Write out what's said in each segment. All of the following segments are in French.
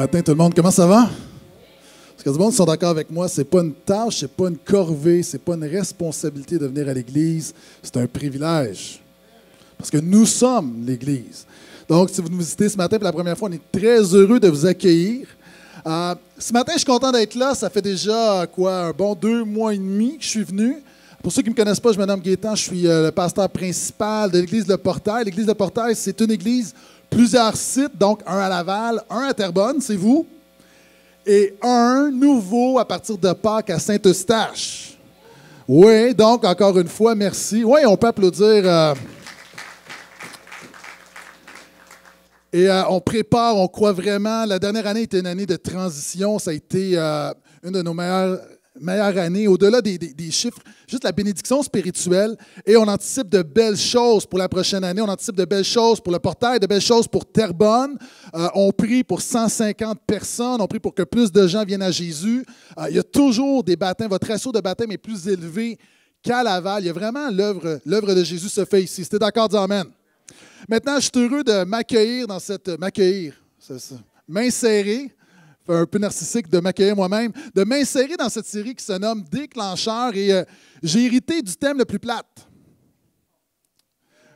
matin tout le monde. Comment ça va? Parce que tout le monde sont d'accord avec moi, c'est pas une tâche, c'est pas une corvée, c'est pas une responsabilité de venir à l'Église, c'est un privilège. Parce que nous sommes l'Église. Donc, si vous nous visitez ce matin pour la première fois, on est très heureux de vous accueillir. Euh, ce matin, je suis content d'être là. Ça fait déjà quoi, un bon deux mois et demi que je suis venu. Pour ceux qui ne me connaissent pas, je m'appelle nomme Gaétan, je suis euh, le pasteur principal de l'Église Le Portail. L'Église de Portail, c'est une église plusieurs sites, donc un à Laval, un à Terrebonne, c'est vous, et un nouveau à partir de Pâques à Saint-Eustache. Oui, donc encore une fois, merci. Oui, on peut applaudir. Euh, et euh, on prépare, on croit vraiment. La dernière année était une année de transition. Ça a été euh, une de nos meilleures meilleure année, au-delà des, chiffres, juste la bénédiction spirituelle. Et on anticipe de belles choses pour la prochaine année. On anticipe de belles choses pour le portail, de belles choses pour Terrebonne. Euh, on prie pour 150 personnes. On prie pour que plus de gens viennent à Jésus. Euh, il y a toujours des baptêmes. Votre ratio de baptême est plus élevé qu'à Laval. Il y a vraiment l'œuvre, l'œuvre de Jésus se fait ici. C'était d'accord, dis Amen. Maintenant, je suis heureux de m'accueillir dans cette. M'accueillir, c'est ça. M'insérer un peu narcissique de m'accueillir moi-même, de m'insérer dans cette série qui se nomme Déclencheurs » et euh, j'ai hérité du thème le plus plate.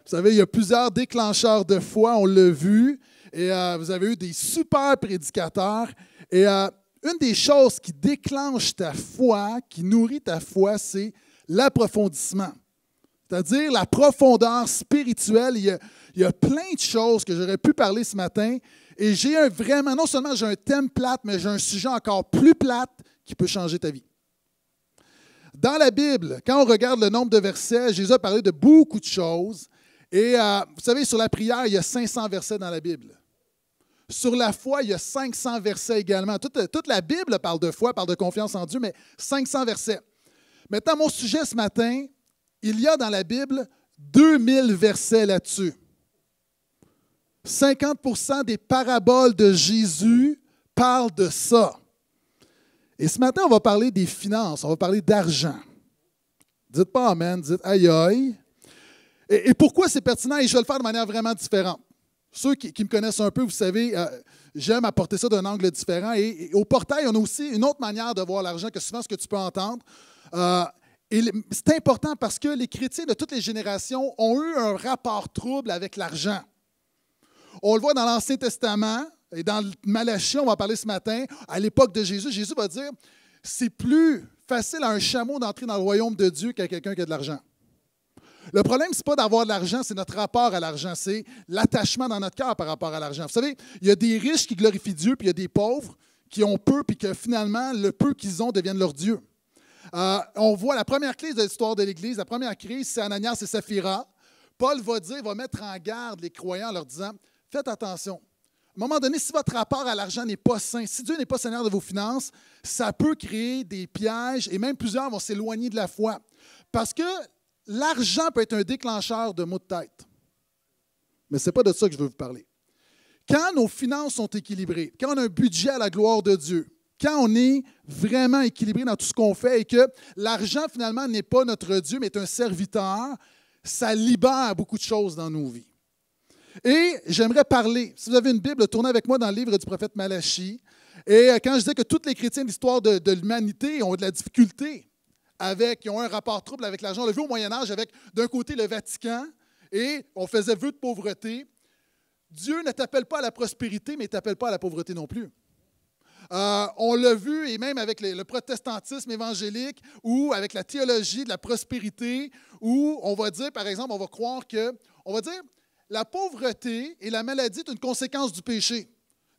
Vous savez, il y a plusieurs déclencheurs de foi, on l'a vu, et euh, vous avez eu des super prédicateurs. Et euh, une des choses qui déclenche ta foi, qui nourrit ta foi, c'est l'approfondissement. C'est-à-dire la profondeur spirituelle. Il y, il y a plein de choses que j'aurais pu parler ce matin, et j'ai un vraiment, non seulement j'ai un thème plate, mais j'ai un sujet encore plus plate qui peut changer ta vie. Dans la Bible, quand on regarde le nombre de versets, Jésus a parlé de beaucoup de choses. Et euh, vous savez, sur la prière, il y a 500 versets dans la Bible. Sur la foi, il y a 500 versets également. Toute, toute la Bible parle de foi, parle de confiance en Dieu, mais 500 versets. Maintenant, mon sujet ce matin, il y a dans la Bible 2000 versets là-dessus. 50 des paraboles de Jésus parlent de ça. Et ce matin, on va parler des finances, on va parler d'argent. Dites pas Amen, dites aïe aïe. Et, pourquoi c'est pertinent? Et je vais le faire de manière vraiment différente. Ceux qui, me connaissent un peu, vous savez, euh, j'aime apporter ça d'un angle différent. Et, au portail, on a aussi une autre manière de voir l'argent que souvent ce que tu peux entendre. Euh, et c'est important parce que les chrétiens de toutes les générations ont eu un rapport trouble avec l'argent. On le voit dans l'Ancien Testament et dans Malachie, on va en parler ce matin. À l'époque de Jésus, Jésus va dire c'est plus facile à un chameau d'entrer dans le royaume de Dieu qu'à quelqu'un qui a de l'argent. Le problème, ce n'est pas d'avoir de l'argent, c'est notre rapport à l'argent, c'est l'attachement dans notre cœur par rapport à l'argent. Vous savez, il y a des riches qui glorifient Dieu, puis il y a des pauvres qui ont peu, puis que finalement, le peu qu'ils ont deviennent leur Dieu. Euh, on voit la première crise de l'histoire de l'Église, la première crise, c'est Ananias et Saphira. Paul va dire, va mettre en garde les croyants en leur disant Faites attention. À un moment donné, si votre rapport à l'argent n'est pas sain, si Dieu n'est pas seigneur de vos finances, ça peut créer des pièges et même plusieurs vont s'éloigner de la foi. Parce que l'argent peut être un déclencheur de maux de tête. Mais ce n'est pas de ça que je veux vous parler. Quand nos finances sont équilibrées, quand on a un budget à la gloire de Dieu, quand on est vraiment équilibré dans tout ce qu'on fait et que l'argent finalement n'est pas notre Dieu, mais est un serviteur, ça libère beaucoup de choses dans nos vies. Et j'aimerais parler, si vous avez une Bible, tournez avec moi dans le livre du prophète Malachie. Et euh, quand je disais que tous les chrétiens de l'histoire de, l'humanité ont de la difficulté avec, ils ont un rapport trouble avec l'argent. On l'a vu au Moyen Âge avec, d'un côté, le Vatican, et on faisait vœu de pauvreté. Dieu ne t'appelle pas à la prospérité, mais il ne t'appelle pas à la pauvreté non plus. Euh, on l'a vu, et même avec le protestantisme évangélique, ou avec la théologie de la prospérité, où on va dire, par exemple, on va croire que, on va dire, la pauvreté et la maladie est une conséquence du péché.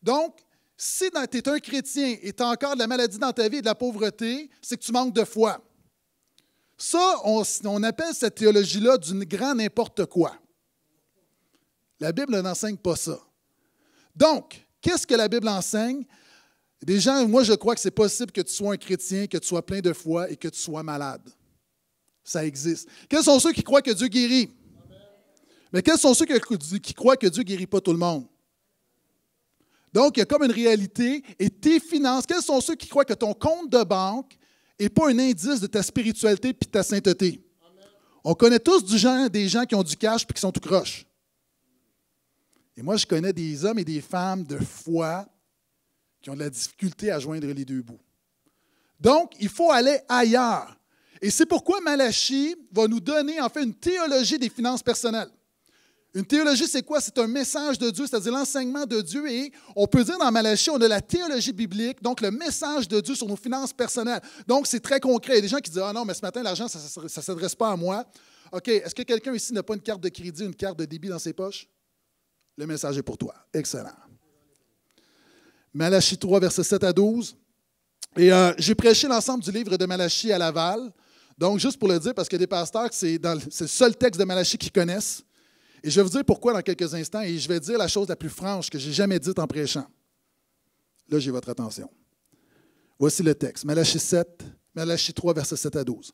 Donc, si tu es un chrétien et tu as encore de la maladie dans ta vie et de la pauvreté, c'est que tu manques de foi. Ça, on, appelle cette théologie-là d'une grande n'importe quoi. La Bible n'enseigne pas ça. Donc, qu'est-ce que la Bible enseigne? Des gens, moi je crois que c'est possible que tu sois un chrétien, que tu sois plein de foi et que tu sois malade. Ça existe. Quels sont ceux qui croient que Dieu guérit? Mais quels sont ceux qui, croient que Dieu ne guérit pas tout le monde? Donc, il y a comme une réalité. Et tes finances, quels sont ceux qui croient que ton compte de banque n'est pas un indice de ta spiritualité et de ta sainteté? On connaît tous du genre, des gens qui ont du cash et qui sont tout croche. Et moi, je connais des hommes et des femmes de foi qui ont de la difficulté à joindre les deux bouts. Donc, il faut aller ailleurs. Et c'est pourquoi Malachie va nous donner en fait une théologie des finances personnelles. Une théologie, c'est quoi? C'est un message de Dieu, c'est-à-dire l'enseignement de Dieu. Et on peut dire dans Malachie, on a la théologie biblique, donc le message de Dieu sur nos finances personnelles. Donc, c'est très concret. Il y a des gens qui disent, ah non, mais ce matin, l'argent, ça ne s'adresse pas à moi. OK, est-ce que quelqu'un ici n'a pas une carte de crédit, une carte de débit dans ses poches? Le message est pour toi. Excellent. Malachie 3, versets 7 à 12. Et euh, j'ai prêché l'ensemble du livre de Malachie à Laval. Donc, juste pour le dire, parce que des pasteurs, c'est le seul texte de Malachie qu'ils connaissent. Et je vais vous dire pourquoi dans quelques instants, et je vais dire la chose la plus franche que j'ai jamais dite en prêchant. Là, j'ai votre attention. Voici le texte, Malachie 7, Malachie 3, versets 7 à 12.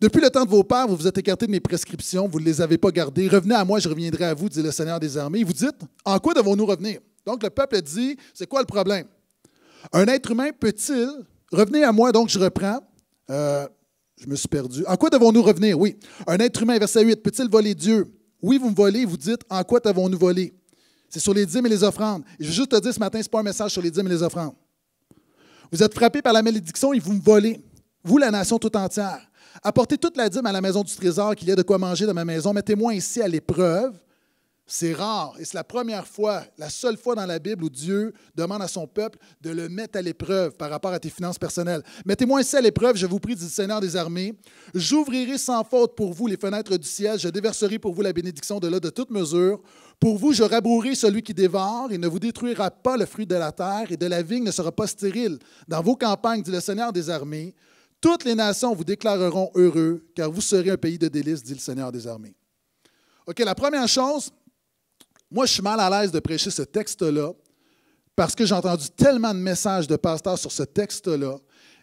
Depuis le temps de vos pères, vous vous êtes écartés de mes prescriptions, vous ne les avez pas gardées. Revenez à moi, je reviendrai à vous, dit le Seigneur des armées. vous dites, en quoi devons-nous revenir? Donc le peuple dit, c'est quoi le problème? Un être humain peut-il, revenez à moi, donc je reprends, euh, je me suis perdu. En quoi devons-nous revenir? Oui. Un être humain, verset 8, peut-il voler Dieu? Oui, vous me volez, vous dites, en quoi devons nous volé? C'est sur les dîmes et les offrandes. je veux juste te dire ce matin, ce n'est pas un message sur les dîmes et les offrandes. Vous êtes frappés par la malédiction et vous me volez. Vous, la nation toute entière. Apportez toute la dîme à la maison du trésor qu'il y a de quoi manger dans ma maison. Mettez-moi ici à l'épreuve c'est rare et c'est la première fois, la seule fois dans la Bible où Dieu demande à son peuple de le mettre à l'épreuve par rapport à tes finances personnelles. Mettez-moi ainsi à l'épreuve, je vous prie, dit le Seigneur des armées. J'ouvrirai sans faute pour vous les fenêtres du ciel, je déverserai pour vous la bénédiction de là de toute mesure. Pour vous, je rabrouerai celui qui dévore et ne vous détruira pas le fruit de la terre et de la vigne ne sera pas stérile. Dans vos campagnes, dit le Seigneur des armées, toutes les nations vous déclareront heureux, car vous serez un pays de délices, dit le Seigneur des armées. OK, la première chose, moi, je suis mal à l'aise de prêcher ce texte-là parce que j'ai entendu tellement de messages de pasteurs sur ce texte-là.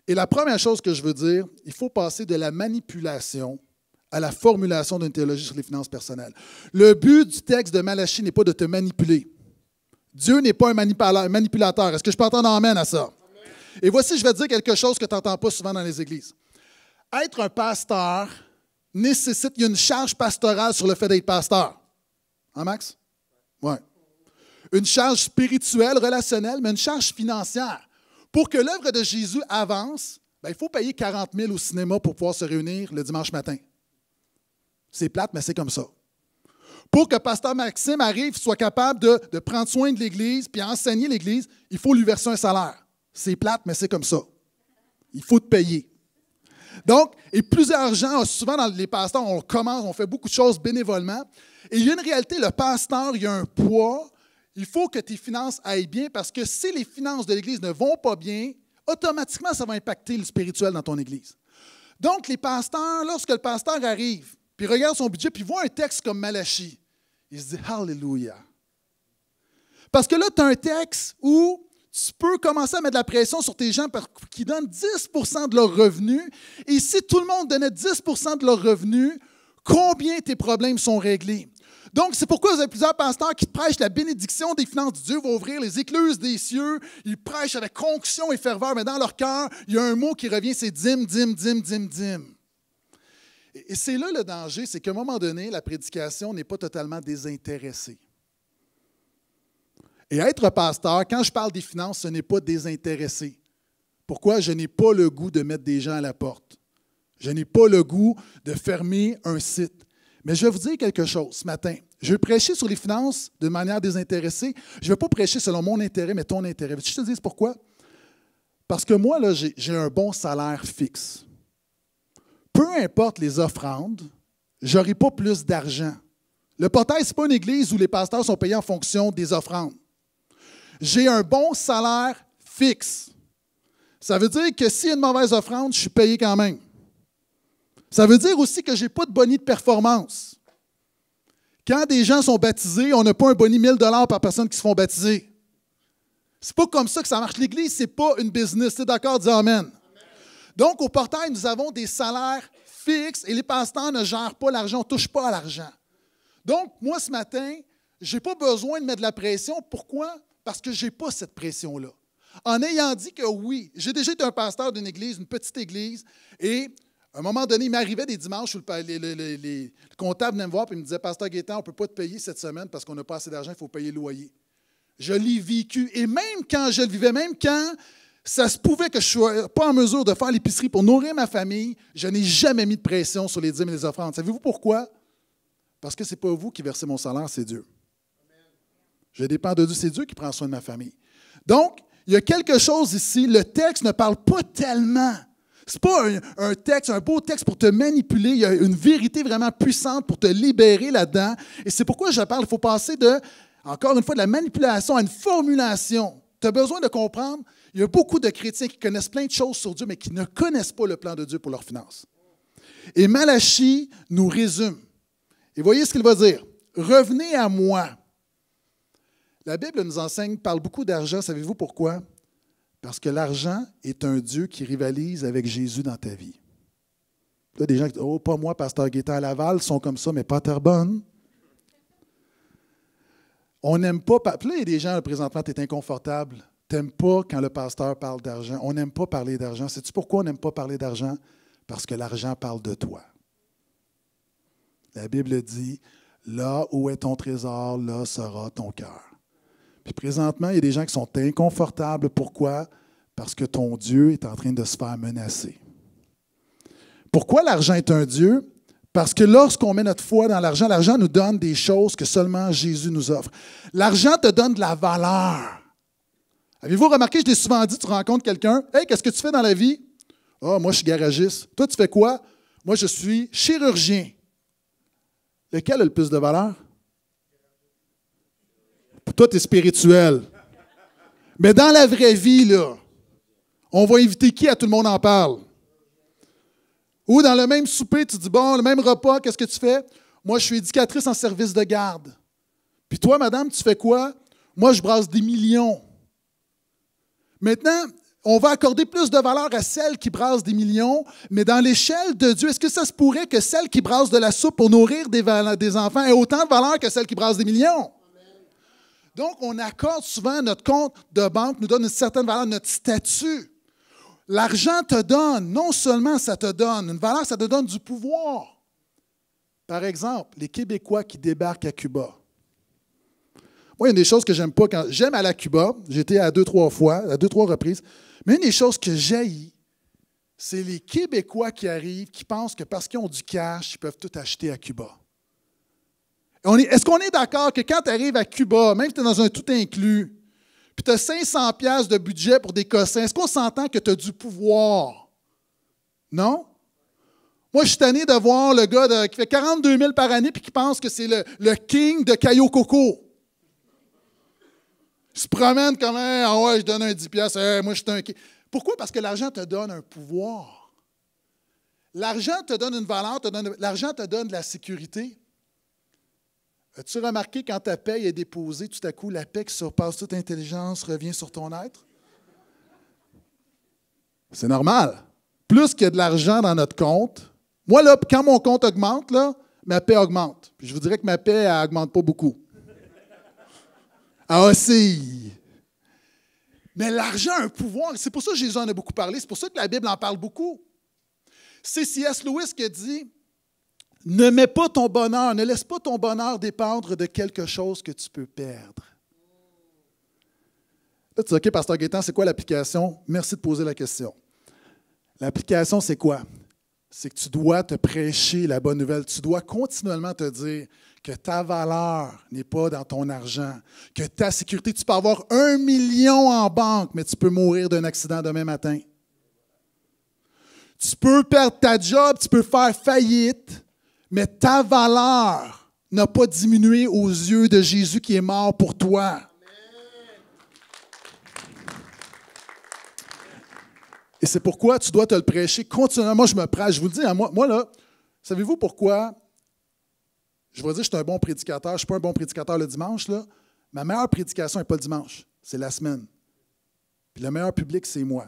Et la première chose que je veux dire, il faut passer de la manipulation à la formulation d'une théologie sur les finances personnelles. Le but du texte de Malachie n'est pas de te manipuler. Dieu n'est pas un manipulateur. Est-ce que je peux entendre amène à ça? Et voici, je vais dire quelque chose que tu n'entends pas souvent dans les églises. Être un pasteur nécessite, une charge pastorale sur le fait d'être pasteur. Hein, Max? Ouais. Une charge spirituelle, relationnelle, mais une charge financière. Pour que l'œuvre de Jésus avance, ben, il faut payer 40 000 au cinéma pour pouvoir se réunir le dimanche matin. C'est plate, mais c'est comme ça. Pour que Pasteur Maxime arrive, soit capable de, prendre soin de l'Église puis enseigner l'Église, il faut lui verser un salaire. C'est plate, mais c'est comme ça. Il faut te payer. Donc, et plusieurs gens, souvent dans les pasteurs, on commence, on fait beaucoup de choses bénévolement. Et il y a une réalité, le pasteur, il y a un poids. Il faut que tes finances aillent bien parce que si les finances de l'Église ne vont pas bien, automatiquement, ça va impacter le spirituel dans ton Église. Donc, les pasteurs, lorsque le pasteur arrive, puis regarde son budget, puis voit un texte comme Malachie, il se dit Alléluia. Parce que là, tu as un texte où tu peux commencer à mettre de la pression sur tes gens qui donnent 10 de leurs revenus. Et si tout le monde donnait 10 de leurs revenus, combien tes problèmes sont réglés? Donc, c'est pourquoi vous avez plusieurs pasteurs qui prêchent la bénédiction des finances de Dieu, vont ouvrir les écluses des cieux, ils prêchent avec conction et ferveur, mais dans leur cœur, il y a un mot qui revient, c'est dim, dim, dim, dim, dim. Et c'est là le danger, c'est qu'à un moment donné, la prédication n'est pas totalement désintéressée. Et être pasteur, quand je parle des finances, ce n'est pas désintéressé. Pourquoi je n'ai pas le goût de mettre des gens à la porte? Je n'ai pas le goût de fermer un site. Mais je vais vous dire quelque chose ce matin. Je vais prêcher sur les finances de manière désintéressée. Je ne vais pas prêcher selon mon intérêt, mais ton intérêt. Veux-tu je te dise pourquoi? Parce que moi, là, j'ai un bon salaire fixe. Peu importe les offrandes, je n'aurai pas plus d'argent. Le portail, ce n'est pas une église où les pasteurs sont payés en fonction des offrandes j'ai un bon salaire fixe. Ça veut dire que s'il y a une mauvaise offrande, je suis payé quand même. Ça veut dire aussi que je n'ai pas de boni de performance. Quand des gens sont baptisés, on n'a pas un boni 1000 dollars par personne qui se font baptiser. C'est pas comme ça que ça marche. L'Église, c'est pas une business. T'es d'accord? Dis amen. Donc, au portail, nous avons des salaires fixes et les pasteurs ne gèrent pas l'argent, ne touchent pas à l'argent. Donc, moi, ce matin, je n'ai pas besoin de mettre de la pression. Pourquoi? parce que je n'ai pas cette pression-là. En ayant dit que oui, j'ai déjà été un pasteur d'une église, une petite église, et à un moment donné, il m'arrivait des dimanches où le, le comptable venait me voir et me disait Pasteur Gaétan, on ne peut pas te payer cette semaine parce qu'on n'a pas assez d'argent, il faut payer le loyer. Je l'ai vécu. Et même quand je le vivais, même quand ça se pouvait que je ne sois pas en mesure de faire l'épicerie pour nourrir ma famille, je n'ai jamais mis de pression sur les dîmes et les offrandes. Savez-vous pourquoi? Parce que ce n'est pas vous qui versez mon salaire, c'est Dieu. Je dépends de Dieu. C'est Dieu qui prend soin de ma famille. Donc, il y a quelque chose ici. Le texte ne parle pas tellement. Ce n'est pas un, texte, un beau texte pour te manipuler. Il y a une vérité vraiment puissante pour te libérer là-dedans. Et c'est pourquoi je parle. Il faut passer de, encore une fois, de la manipulation à une formulation. Tu as besoin de comprendre. Il y a beaucoup de chrétiens qui connaissent plein de choses sur Dieu, mais qui ne connaissent pas le plan de Dieu pour leurs finances. Et Malachi nous résume. Et voyez ce qu'il va dire. Revenez à moi, la Bible nous enseigne, parle beaucoup d'argent. Savez-vous pourquoi? Parce que l'argent est un Dieu qui rivalise avec Jésus dans ta vie. Là, des gens qui disent Oh, pas moi, pasteur Guetta à Laval, sont comme ça, mais pas terbonne. » On n'aime pas. Puis là, il y a des gens, présentement, tu es inconfortable. Tu n'aimes pas quand le pasteur parle d'argent. On n'aime pas parler d'argent. Sais-tu pourquoi on n'aime pas parler d'argent? Parce que l'argent parle de toi. La Bible dit Là où est ton trésor, là sera ton cœur. Puis présentement, il y a des gens qui sont inconfortables. Pourquoi? Parce que ton Dieu est en train de se faire menacer. Pourquoi l'argent est un Dieu? Parce que lorsqu'on met notre foi dans l'argent, l'argent nous donne des choses que seulement Jésus nous offre. L'argent te donne de la valeur. Avez-vous remarqué, je t'ai souvent dit, tu rencontres quelqu'un, Hey, qu'est-ce que tu fais dans la vie? Ah, oh, moi, je suis garagiste. Toi, tu fais quoi? Moi, je suis chirurgien. Lequel a le plus de valeur? tout est spirituel. Mais dans la vraie vie, là, on va éviter qui à tout le monde en parle? Ou dans le même souper, tu dis, bon, le même repas, qu'est-ce que tu fais? Moi, je suis éducatrice en service de garde. Puis toi, madame, tu fais quoi? Moi, je brasse des millions. Maintenant, on va accorder plus de valeur à celle qui brasse des millions, mais dans l'échelle de Dieu, est-ce que ça se pourrait que celle qui brasse de la soupe pour nourrir des, des enfants ait autant de valeur que celle qui brasse des millions? Donc, on accorde souvent notre compte de banque, nous donne une certaine valeur, notre statut. L'argent te donne, non seulement ça te donne une valeur, ça te donne du pouvoir. Par exemple, les Québécois qui débarquent à Cuba. Moi, il y a des choses que j'aime pas. Quand j'aime aller à Cuba, j'étais à deux, trois fois, à deux, trois reprises. Mais une des choses que jaillit, c'est les Québécois qui arrivent, qui pensent que parce qu'ils ont du cash, ils peuvent tout acheter à Cuba. Est-ce qu'on est, d'accord que quand tu arrives à Cuba, même si tu es dans un tout inclus, puis tu as 500 pièces de budget pour des cossins, est-ce qu'on s'entend que tu as du pouvoir? Non? Moi, je suis tanné de voir le gars qui fait 42 000 par année puis qui pense que c'est le, king de Caillou Coco. Il se promène comme hein, Ah ouais, je donne un 10 pièces, hein, moi je suis un king. Pourquoi? Parce que l'argent te donne un pouvoir. L'argent te donne une valeur, l'argent te donne de la sécurité. As-tu remarqué quand ta paix est déposée, tout à coup, la paix qui surpasse toute intelligence revient sur ton être? C'est normal. Plus qu'il y a de l'argent dans notre compte, moi, là, quand mon compte augmente, là, ma paix augmente. je vous dirais que ma paix, augmente n'augmente pas beaucoup. Ah, aussi! Mais l'argent a un pouvoir. C'est pour ça que Jésus en a beaucoup parlé. C'est pour ça que la Bible en parle beaucoup. C'est C.S. Lewis qui a dit ne mets pas ton bonheur, ne laisse pas ton bonheur dépendre de quelque chose que tu peux perdre. Là, tu dis, OK, Pasteur Gaétan, c'est quoi l'application? Merci de poser la question. L'application, c'est quoi? C'est que tu dois te prêcher la bonne nouvelle. Tu dois continuellement te dire que ta valeur n'est pas dans ton argent, que ta sécurité, tu peux avoir un million en banque, mais tu peux mourir d'un accident demain matin. Tu peux perdre ta job, tu peux faire faillite, mais ta valeur n'a pas diminué aux yeux de Jésus qui est mort pour toi. Et c'est pourquoi tu dois te le prêcher continuellement. Moi, je me prêche, je vous le dis, hein, moi, moi là, savez-vous pourquoi? Je vais dire, je suis un bon prédicateur, je ne suis pas un bon prédicateur le dimanche, là. Ma meilleure prédication n'est pas le dimanche, c'est la semaine. Puis le meilleur public, c'est moi.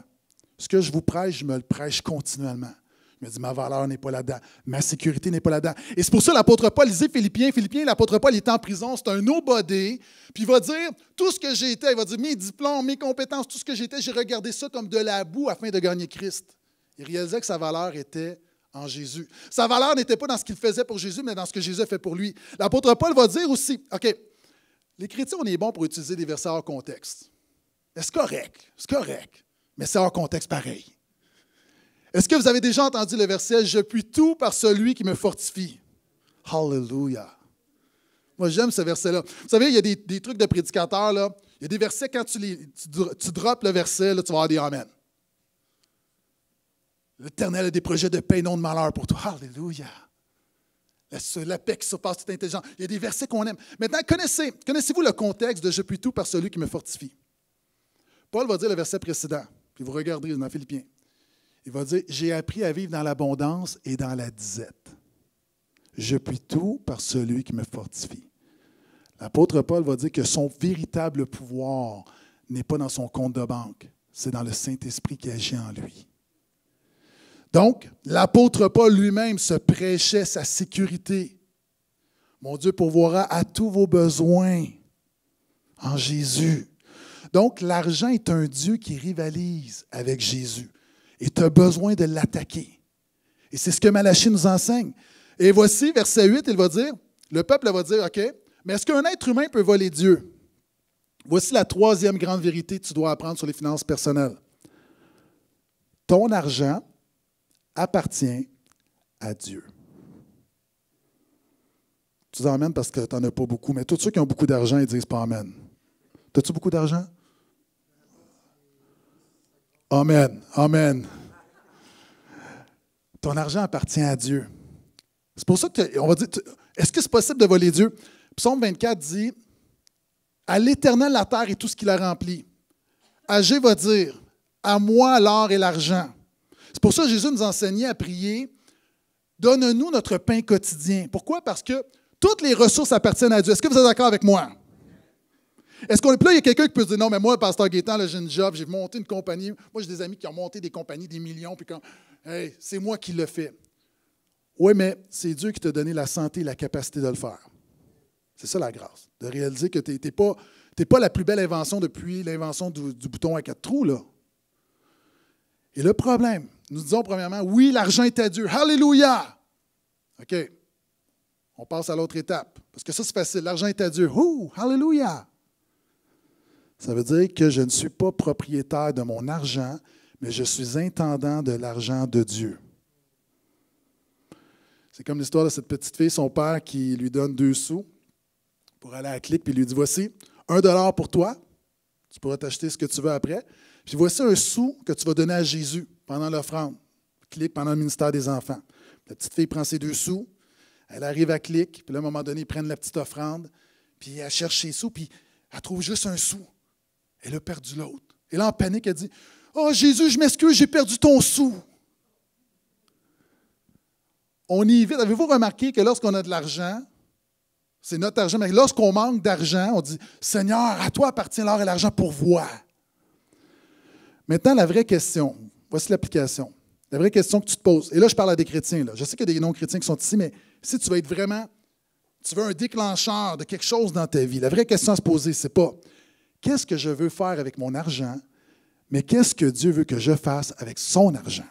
Ce que je vous prêche, je me le prêche continuellement. Il me dit, « ma valeur n'est pas là-dedans. Ma sécurité n'est pas là-dedans. Et c'est pour ça l'apôtre Paul disait, « Philippiens. Philippiens, l'apôtre Paul, est en prison. C'est un nobody. Puis il va dire, tout ce que j'ai été, il va dire, mes diplômes, mes compétences, tout ce que j'étais, j'ai regardé ça comme de la boue afin de gagner Christ. Il réalisait que sa valeur était en Jésus. Sa valeur n'était pas dans ce qu'il faisait pour Jésus, mais dans ce que Jésus a fait pour lui. L'apôtre Paul va dire aussi, OK, les chrétiens, on est bon pour utiliser des versets hors contexte. Est-ce correct, c'est correct, mais c'est hors contexte pareil. Est-ce que vous avez déjà entendu le verset Je puis tout par celui qui me fortifie Hallelujah. Moi, j'aime ce verset-là. Vous savez, il y a des, trucs de prédicateurs. Là. Il y a des versets, quand tu, tu, droppes le verset, là, tu vas avoir des Amen. L'Éternel a des projets de paix, non de malheur pour toi. Hallelujah. La, paix qui surpasse toute intelligence. Il y a des versets qu'on aime. Maintenant, connaissez, connaissez-vous le contexte de Je puis tout par celui qui me fortifie? Paul va dire le verset précédent, puis vous regarderez dans Philippiens. Il va dire, j'ai appris à vivre dans l'abondance et dans la disette. Je puis tout par celui qui me fortifie. L'apôtre Paul va dire que son véritable pouvoir n'est pas dans son compte de banque, c'est dans le Saint-Esprit qui agit en lui. Donc, l'apôtre Paul lui-même se prêchait sa sécurité. Mon Dieu pourvoira à tous vos besoins en Jésus. Donc, l'argent est un Dieu qui rivalise avec Jésus. Et tu as besoin de l'attaquer. Et c'est ce que Malachie nous enseigne. Et voici, verset 8, il va dire, le peuple va dire, OK, mais est-ce qu'un être humain peut voler Dieu? Voici la troisième grande vérité que tu dois apprendre sur les finances personnelles. Ton argent appartient à Dieu. Tu dis amènes parce que tu n'en as pas beaucoup, mais tous ceux qui ont beaucoup d'argent, ils disent pas Amen. As-tu beaucoup d'argent? Amen. Amen. Ton argent appartient à Dieu. C'est pour ça qu'on va dire est-ce que c'est possible de voler Dieu Psaume 24 dit À l'Éternel la terre et tout ce qu'il a rempli. Agé va dire À moi l'or et l'argent. C'est pour ça que Jésus nous enseignait à prier Donne-nous notre pain quotidien. Pourquoi Parce que toutes les ressources appartiennent à Dieu. Est-ce que vous êtes d'accord avec moi est-ce qu'on est. là, il y a quelqu'un qui peut se dire Non, mais moi, Pasteur Gaétan, j'ai une job, j'ai monté une compagnie. Moi, j'ai des amis qui ont monté des compagnies, des millions, puis quand. Hey, c'est moi qui le fais. Oui, mais c'est Dieu qui t'a donné la santé et la capacité de le faire. C'est ça la grâce, de réaliser que tu n'es pas, pas la plus belle invention depuis l'invention du, bouton à quatre trous. Là. Et le problème, nous disons premièrement Oui, l'argent est à Dieu. Alléluia OK. On passe à l'autre étape. Parce que ça, c'est facile. L'argent est à Dieu. Oh, hallelujah! Ça veut dire que je ne suis pas propriétaire de mon argent, mais je suis intendant de l'argent de Dieu. C'est comme l'histoire de cette petite fille, son père qui lui donne deux sous pour aller à la puis lui dit Voici un dollar pour toi, tu pourras t'acheter ce que tu veux après, puis voici un sou que tu vas donner à Jésus pendant l'offrande. Clique pendant le ministère des enfants. La petite fille prend ses deux sous, elle arrive à clique, puis à un moment donné, ils prennent la petite offrande, puis elle cherche ses sous, puis elle trouve juste un sou. Elle a perdu l'autre. Et là, en panique, elle dit Oh Jésus, je m'excuse, j'ai perdu ton sou. On y vite. Avez-vous remarqué que lorsqu'on a de l'argent, c'est notre argent, mais lorsqu'on manque d'argent, on dit Seigneur, à toi appartient l'or et l'argent pour voir. Maintenant, la vraie question. Voici l'application. La vraie question que tu te poses. Et là, je parle à des chrétiens. Je sais qu'il y a des non-chrétiens qui sont ici, mais si tu veux être vraiment. Tu veux un déclencheur de quelque chose dans ta vie. La vraie question à se poser, c'est pas qu'est-ce que je veux faire avec mon argent, mais qu'est-ce que Dieu veut que je fasse avec son argent.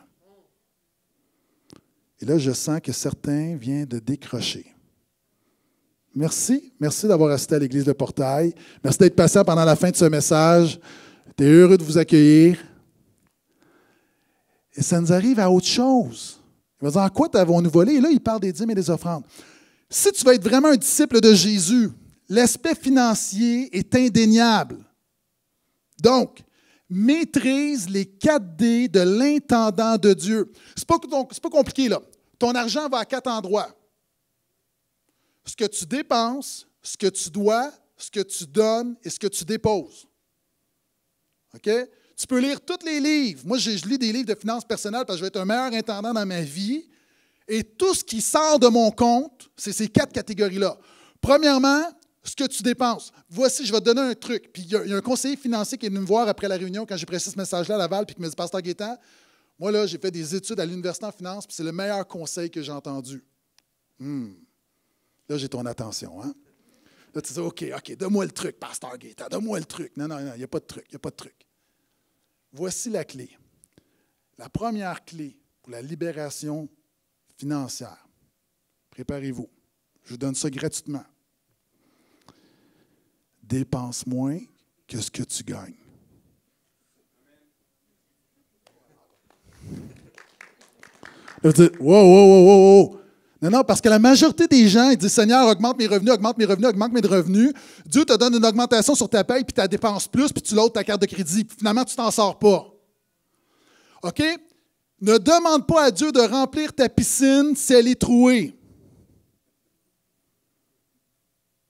Et là, je sens que certains viennent de décrocher. Merci, merci d'avoir assisté à l'Église de Portail. Merci d'être passé pendant la fin de ce message. J'étais heureux de vous accueillir. Et ça nous arrive à autre chose. Il va dire, en quoi t'avons-nous volé? Et là, il parle des dîmes et des offrandes. Si tu veux être vraiment un disciple de Jésus, L'aspect financier est indéniable. Donc, maîtrise les 4D de l'intendant de Dieu. C'est pas, pas compliqué, là. Ton argent va à quatre endroits. Ce que tu dépenses, ce que tu dois, ce que tu donnes et ce que tu déposes. OK? Tu peux lire tous les livres. Moi, je, lis des livres de finances personnelles parce que je vais être un meilleur intendant dans ma vie. Et tout ce qui sort de mon compte, c'est ces quatre catégories-là. Premièrement, ce que tu dépenses. Voici, je vais te donner un truc. Puis il y, a un conseiller financier qui est venu me voir après la réunion quand j'ai pressé ce message-là à Laval, puis qui me dit Pasteur Gaétan, moi, là, j'ai fait des études à l'université en finance, puis c'est le meilleur conseil que j'ai entendu. Hmm. Là, j'ai ton attention. Hein. Là, tu dis OK, OK, donne-moi le truc, Pasteur Gaétan. donne-moi le truc. Non, non, non, il n'y a pas de truc, il n'y a pas de truc. Voici la clé. La première clé pour la libération financière. Préparez-vous. Je vous donne ça gratuitement dépense moins que ce que tu gagnes. Non, non, parce que la majorité des gens, ils disent Seigneur, augmente mes revenus, augmente mes revenus, augmente mes revenus. Dieu te donne une augmentation sur ta paie puis tu dépenses plus, puis tu l'autres ta carte de crédit. finalement, tu t'en sors pas. OK? Ne demande pas à Dieu de remplir ta piscine si elle est trouée.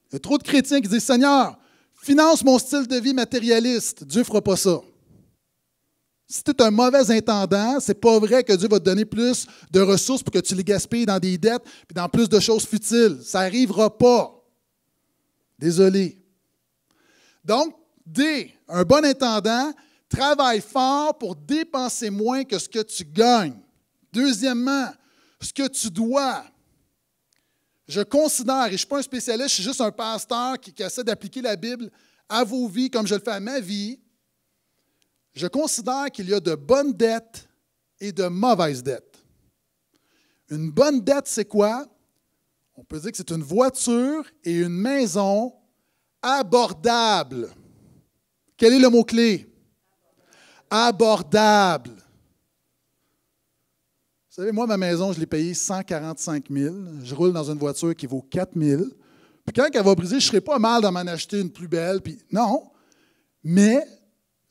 Il y a trop de chrétiens qui disent Seigneur, finance mon style de vie matérialiste. Dieu ne fera pas ça. Si tu es un mauvais intendant, c'est pas vrai que Dieu va te donner plus de ressources pour que tu les gaspilles dans des dettes et dans plus de choses futiles. Ça n'arrivera pas. Désolé. Donc, D, un bon intendant travaille fort pour dépenser moins que ce que tu gagnes. Deuxièmement, ce que tu dois, je considère, et je ne suis pas un spécialiste, je suis juste un pasteur qui, essaie d'appliquer la Bible à vos vies comme je le fais à ma vie. Je considère qu'il y a de bonnes dettes et de mauvaises dettes. Une bonne dette, c'est quoi? On peut dire que c'est une voiture et une maison abordables. Quel est le mot-clé? Abordable. Vous savez, moi, ma maison, je l'ai payée 145 000. Je roule dans une voiture qui vaut 4 000. Puis quand elle va briser, je serai pas mal d'en acheter une plus belle. Puis non, mais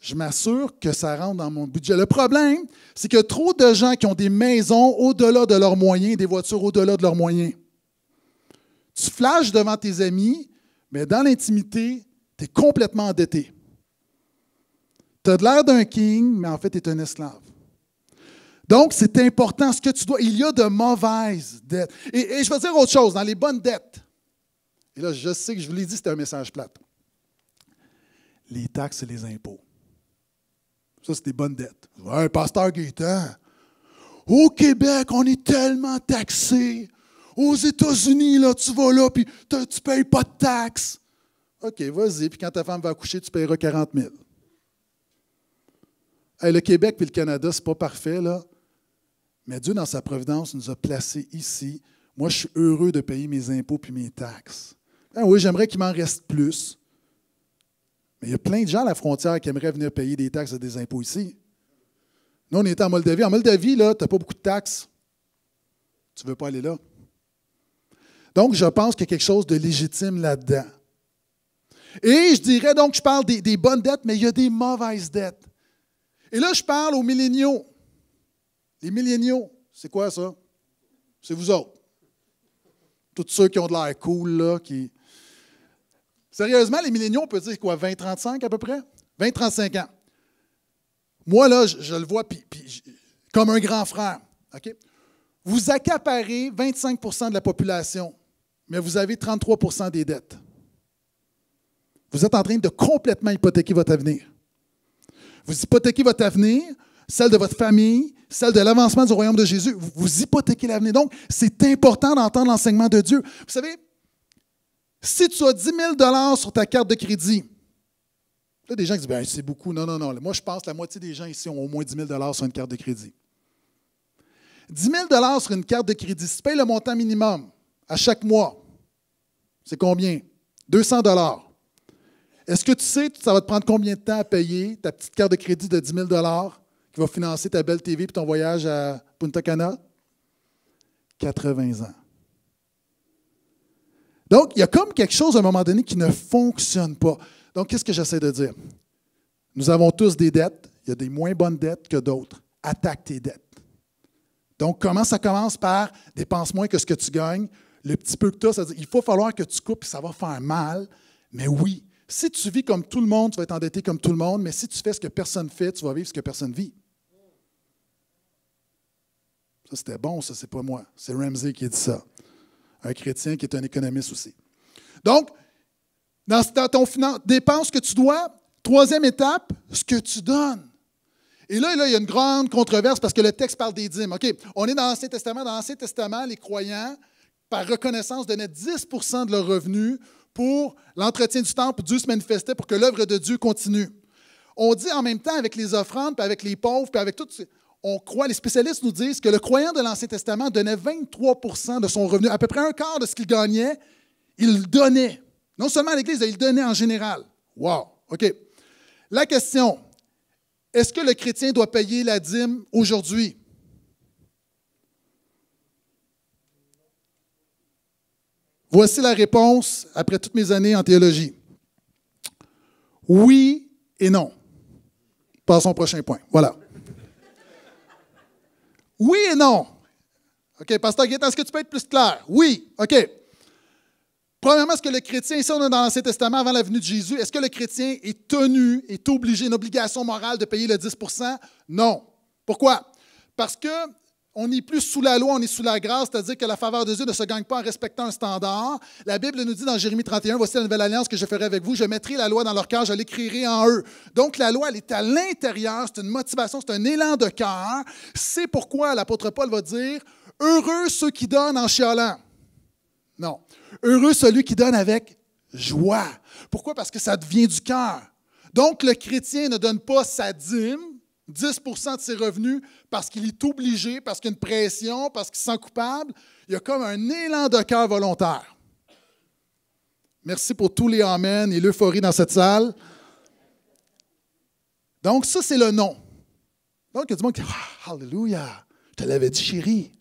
je m'assure que ça rentre dans mon budget. Le problème, c'est que trop de gens qui ont des maisons au-delà de leurs moyens, des voitures au-delà de leurs moyens. Tu flashes devant tes amis, mais dans l'intimité, tu es complètement endetté. Tu as l'air d'un king, mais en fait, tu es un esclave. Donc, c'est important ce que tu dois. Il y a de mauvaises dettes. Et, je vais dire autre chose, dans les bonnes dettes. Et là, je sais que je vous l'ai dit, c'était un message plat, Les taxes et les impôts. Ça, c'est des bonnes dettes. Un pasteur Gaétan. Hein? Au Québec, on est tellement taxé. Aux États-Unis, là, tu vas là, puis tu ne payes pas de taxes. OK, vas-y, puis quand ta femme va accoucher, tu paieras 40 000. le Québec et le Canada, c'est pas parfait, là. Mais Dieu, dans sa providence, nous a placés ici. Moi, je suis heureux de payer mes impôts puis mes taxes. Ben oui, j'aimerais qu'il m'en reste plus. Mais il y a plein de gens à la frontière qui aimeraient venir payer des taxes et des impôts ici. Nous, on est en Moldavie. En Moldavie, là, tu n'as pas beaucoup de taxes. Tu ne veux pas aller là. Donc, je pense qu'il y a quelque chose de légitime là-dedans. Et je dirais donc, je parle des bonnes dettes, mais il y a des mauvaises dettes. Et là, je parle aux milléniaux. Les milléniaux, c'est quoi ça? C'est vous autres. Tous ceux qui ont de l'air cool, là, qui. Sérieusement, les milléniaux, on peut dire quoi, 20-35 à peu près? 20-35 ans. Moi, là, je, le vois comme un grand frère. Vous accaparez 25 de la population, mais vous avez 33 des dettes. Vous êtes en train de complètement hypothéquer votre avenir. Vous hypothéquez votre avenir celle de votre famille, celle de l'avancement du royaume de Jésus. Vous, hypothéquez l'avenir. Donc, c'est important d'entendre l'enseignement de Dieu. Vous savez, si tu as 10 000 sur ta carte de crédit, a des gens qui disent, ben, c'est beaucoup. Non, non, non. Moi, je pense que la moitié des gens ici ont au moins 10 000 sur une carte de crédit. 10 000 sur une carte de crédit, si tu payes le montant minimum à chaque mois, c'est combien? 200 Est-ce que tu sais que ça va te prendre combien de temps à payer ta petite carte de crédit de 10 000 tu vas financer ta belle TV et ton voyage à Punta Cana? 80 ans. Donc, il y a comme quelque chose à un moment donné qui ne fonctionne pas. Donc, qu'est-ce que j'essaie de dire? Nous avons tous des dettes. Il y a des moins bonnes dettes que d'autres. Attaque tes dettes. Donc, comment ça commence par dépense moins que ce que tu gagnes? Le petit peu que tu as, c'est-à-dire il faut falloir que tu coupes, et ça va faire mal. Mais oui, si tu vis comme tout le monde, tu vas être endetté comme tout le monde, mais si tu fais ce que personne fait, tu vas vivre ce que personne vit. Ça, c'était bon, ça, c'est pas moi. C'est Ramsey qui a dit ça. Un chrétien qui est un économiste aussi. Donc, dans, ton finance, dépense que tu dois, troisième étape, ce que tu donnes. Et là, il y a une grande controverse parce que le texte parle des dîmes. OK, on est dans l'Ancien Testament. Dans l'Ancien Testament, les croyants, par reconnaissance, donnaient 10 de leurs revenus pour l'entretien du temple. Dieu se manifestait pour que l'œuvre de Dieu continue. On dit en même temps avec les offrandes, puis avec les pauvres, puis avec tout on croit, les spécialistes nous disent que le croyant de l'Ancien Testament donnait 23 de son revenu, à peu près un quart de ce qu'il gagnait, il donnait. Non seulement à l'Église, il donnait en général. Wow, OK. La question, est-ce que le chrétien doit payer la dîme aujourd'hui? Voici la réponse après toutes mes années en théologie. Oui et non. Passons au prochain point. Voilà. Oui et non. OK, Pasteur Guetta, est-ce que tu peux être plus clair? Oui. OK. Premièrement, est-ce que le chrétien, ici on est dans l'Ancien Testament avant la venue de Jésus, est-ce que le chrétien est tenu, est obligé, une obligation morale de payer le 10 Non. Pourquoi? Parce que on n'est plus sous la loi, on est sous la grâce, c'est-à-dire que la faveur de Dieu ne se gagne pas en respectant un standard. La Bible nous dit dans Jérémie 31, voici la nouvelle alliance que je ferai avec vous, je mettrai la loi dans leur cœur, je l'écrirai en eux. Donc la loi, elle est à l'intérieur, c'est une motivation, c'est un élan de cœur. C'est pourquoi l'apôtre Paul va dire, heureux ceux qui donnent en chialant. Non, heureux celui qui donne avec joie. Pourquoi? Parce que ça devient du cœur. Donc le chrétien ne donne pas sa dîme, 10 de ses revenus parce qu'il est obligé, parce qu'il y a une pression, parce qu'il se sent coupable. Il y a comme un élan de cœur volontaire. Merci pour tous les amens et l'euphorie dans cette salle. Donc, ça, c'est le non. Donc, il y a du monde qui dit ah, Alléluia, je te l'avais dit, chérie.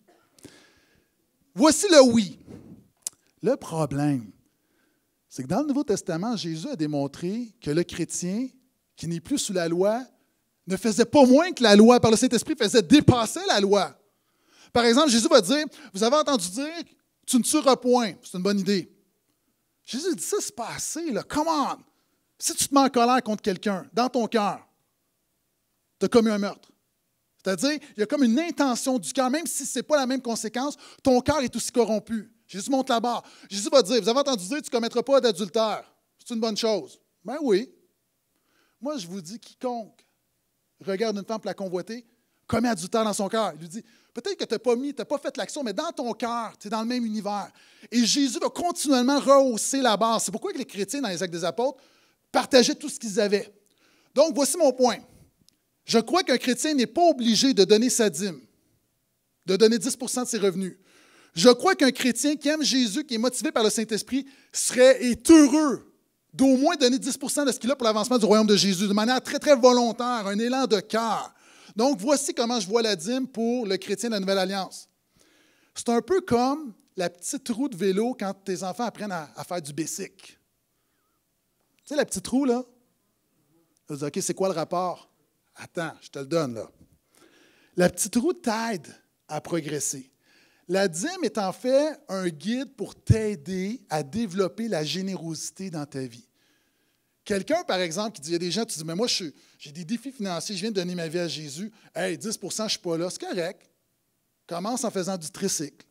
Voici le oui. Le problème, c'est que dans le Nouveau Testament, Jésus a démontré que le chrétien qui n'est plus sous la loi ne faisait pas moins que la loi, par le Saint-Esprit faisait dépasser la loi. Par exemple, Jésus va dire, vous avez entendu dire, tu ne tueras point. C'est une bonne idée. Jésus dit, ça c'est pas assez, là. Come on. Si tu te mets en colère contre quelqu'un, dans ton cœur, tu as commis un meurtre. C'est-à-dire, il y a comme une intention du cœur, même si ce n'est pas la même conséquence, ton cœur est aussi corrompu. Jésus monte la barre. Jésus va dire, vous avez entendu dire, tu ne commettras pas d'adultère. C'est une bonne chose. Mais ben oui. Moi, je vous dis, quiconque regarde une femme pour la convoiter, commet temps dans son cœur. Il lui dit Peut-être que tu n'as pas mis, tu n'as pas fait l'action, mais dans ton cœur, tu es dans le même univers. Et Jésus va continuellement rehausser la base. C'est pourquoi les chrétiens, dans les actes des apôtres, partageaient tout ce qu'ils avaient. Donc, voici mon point. Je crois qu'un chrétien n'est pas obligé de donner sa dîme, de donner 10 de ses revenus. Je crois qu'un chrétien qui aime Jésus, qui est motivé par le Saint-Esprit, serait est heureux d'au moins donner 10 de ce qu'il a pour l'avancement du royaume de Jésus, de manière très, très volontaire, un élan de cœur. Donc, voici comment je vois la dîme pour le chrétien de la Nouvelle Alliance. C'est un peu comme la petite roue de vélo quand tes enfants apprennent à, faire du basic. Tu sais, la petite roue, là? OK, c'est quoi le rapport? Attends, je te le donne, là. La petite roue t'aide à progresser. La dîme est en fait un guide pour t'aider à développer la générosité dans ta vie. Quelqu'un, par exemple, qui dit, il y a des gens, tu dis, mais moi, j'ai des défis financiers, je viens de donner ma vie à Jésus. Hey, 10 je ne suis pas là. C'est correct. Commence en faisant du tricycle.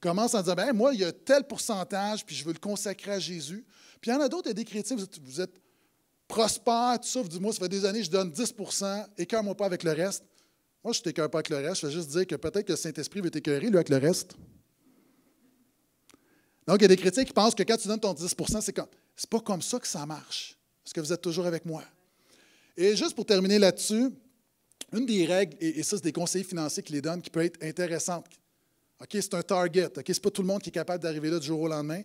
Commence en disant, ben, moi, il y a tel pourcentage, puis je veux le consacrer à Jésus. Puis il y en a d'autres, il y a des chrétiens, vous êtes, prospère, tu prospères, tout ça. Vous dites, moi, ça fait des années, je donne 10 cœur moi pas avec le reste. Moi, je ne t'écœure pas avec le reste. Je veux juste dire que peut-être que le Saint-Esprit veut t'écœurer, lui, avec le reste. Donc, il y a des chrétiens qui pensent que quand tu donnes ton 10 c'est comme n'est pas comme ça que ça marche. Est-ce que vous êtes toujours avec moi? Et juste pour terminer là-dessus, une des règles, et, ça, c'est des conseillers financiers qui les donnent, qui peut être intéressante. OK, c'est un target. OK, n'est pas tout le monde qui est capable d'arriver là du jour au lendemain.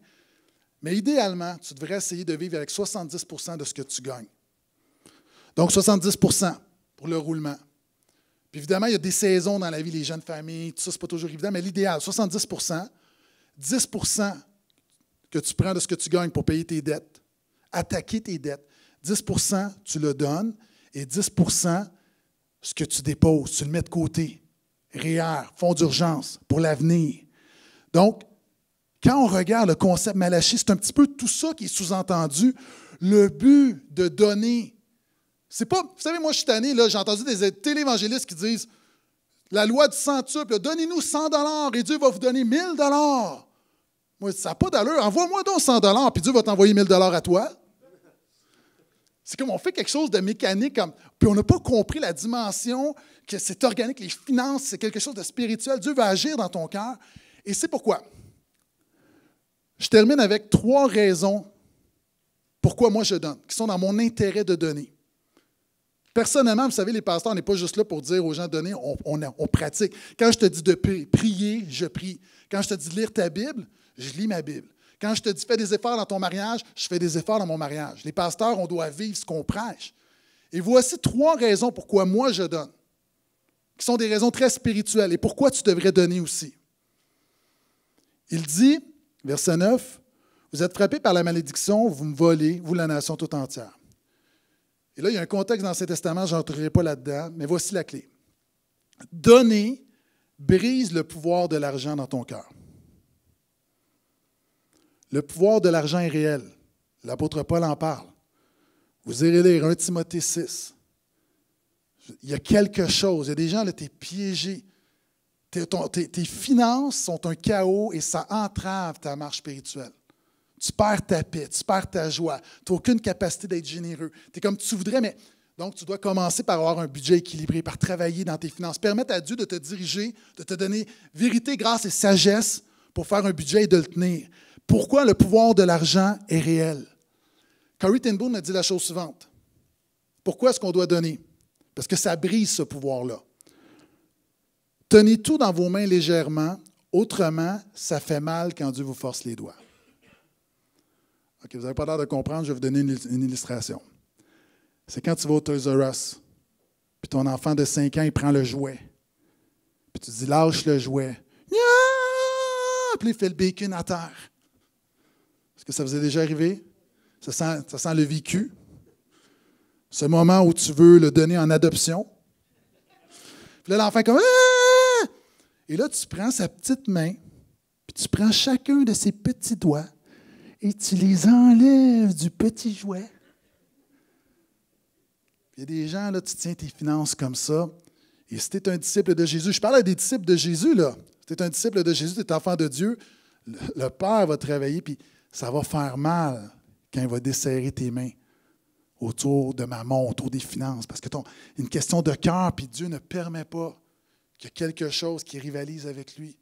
Mais idéalement, tu devrais essayer de vivre avec 70 de ce que tu gagnes. Donc, 70 pour le roulement. Puis évidemment, il y a des saisons dans la vie, les jeunes familles, tout ça, n'est pas toujours évident, mais l'idéal, 70 10 que tu prends de ce que tu gagnes pour payer tes dettes. Attaquer tes dettes. 10 tu le donnes et 10 ce que tu déposes, tu le mets de côté. REER, e fonds d'urgence pour l'avenir. Donc, quand on regarde le concept Malachie, c'est un petit peu tout ça qui est sous-entendu. Le but de donner. C'est pas. Vous savez, moi, je suis tanné, là, j'ai entendu des télévangélistes qui disent la loi du centuple, donnez-nous 100 et Dieu va vous donner 1000 ça n'a pas d'allure. Envoie-moi donc 100 dollars, puis Dieu va t'envoyer 1000 dollars à toi. C'est comme on fait quelque chose de mécanique, puis on n'a pas compris la dimension que c'est organique, les finances, c'est quelque chose de spirituel. Dieu va agir dans ton cœur. Et c'est pourquoi. Je termine avec trois raisons pourquoi moi je donne, qui sont dans mon intérêt de donner. Personnellement, vous savez, les pasteurs, on n'est pas juste là pour dire aux gens donner, on, on pratique. Quand je te dis de prier, je prie. Quand je te dis de lire ta Bible, je lis ma Bible. Quand je te dis fais des efforts dans ton mariage, je fais des efforts dans mon mariage. Les pasteurs, on doit vivre ce qu'on prêche. Et voici trois raisons pourquoi moi je donne, qui sont des raisons très spirituelles et pourquoi tu devrais donner aussi. Il dit, verset 9, Vous êtes frappés par la malédiction, vous me volez, vous la nation tout entière. Et là, il y a un contexte dans l'Ancien Testament, je n'entrerai pas là-dedans, mais voici la clé. Donner brise le pouvoir de l'argent dans ton cœur. Le pouvoir de l'argent est réel. L'apôtre Paul en parle. Vous irez lire 1 Timothée 6. Il y a quelque chose. Il y a des gens, là, tu es piégé. Tes, finances sont un chaos et ça entrave ta marche spirituelle. Tu perds ta paix, tu perds ta joie. Tu n'as aucune capacité d'être généreux. Tu es comme tu voudrais, mais donc, tu dois commencer par avoir un budget équilibré, par travailler dans tes finances. Permettre à Dieu de te diriger, de te donner vérité, grâce et sagesse pour faire un budget et de le tenir pourquoi le pouvoir de l'argent est réel. Corrie Ten a dit la chose suivante. Pourquoi est-ce qu'on doit donner? Parce que ça brise ce pouvoir-là. Tenez tout dans vos mains légèrement, autrement, ça fait mal quand Dieu vous force les doigts. vous n'avez pas l'air de comprendre, je vais vous donner une, illustration. C'est quand tu vas au Toys R Us, puis ton enfant de 5 ans, il prend le jouet. Puis tu dis, lâche le jouet. Puis il fait le bacon à terre. Est-ce que ça faisait déjà arrivé? Ça sent, ça sent le vécu. Ce moment où tu veux le donner en adoption. Puis là, l'enfant comme ah! Et là, tu prends sa petite main, puis tu prends chacun de ses petits doigts et tu les enlèves du petit jouet. Il y a des gens, là, tu tiens tes finances comme ça. Et si tu es un disciple de Jésus, je parle à des disciples de Jésus, là. Si tu es un disciple de Jésus, tu es enfant de Dieu, le Père va travailler, puis ça va faire mal quand il va desserrer tes mains autour de maman, autour des finances, parce que ton, une question de cœur, puis Dieu ne permet pas qu'il y ait quelque chose qui rivalise avec lui.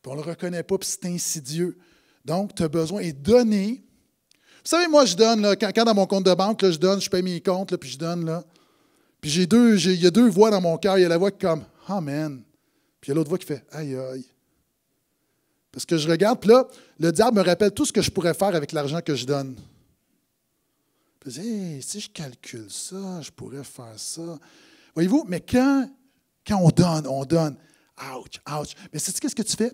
Puis on ne le reconnaît pas, puis c'est insidieux. Donc, tu as besoin, et donner, vous savez, moi, je donne, quand, dans mon compte de banque, je donne, je paye mes comptes, puis je donne, là. Puis j'ai deux, il y a deux voix dans mon cœur. Il y a la voix qui est comme Amen. Puis il y a l'autre voix qui fait Aïe, aïe. Parce que je regarde, là, le diable me rappelle tout ce que je pourrais faire avec l'argent que je donne. Puis si je calcule ça, je pourrais faire ça. Voyez-vous, mais quand, quand on donne, on donne, ouch, ouch. Mais sais-tu qu'est-ce que tu fais?